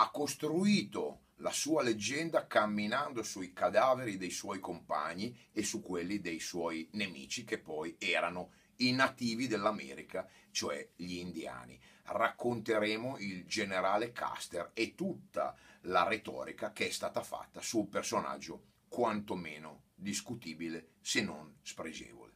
ha costruito la sua leggenda camminando sui cadaveri dei suoi compagni e su quelli dei suoi nemici che poi erano i nativi dell'America, cioè gli indiani. Racconteremo il generale Custer e tutta la retorica che è stata fatta su un personaggio quantomeno discutibile se non spregevole.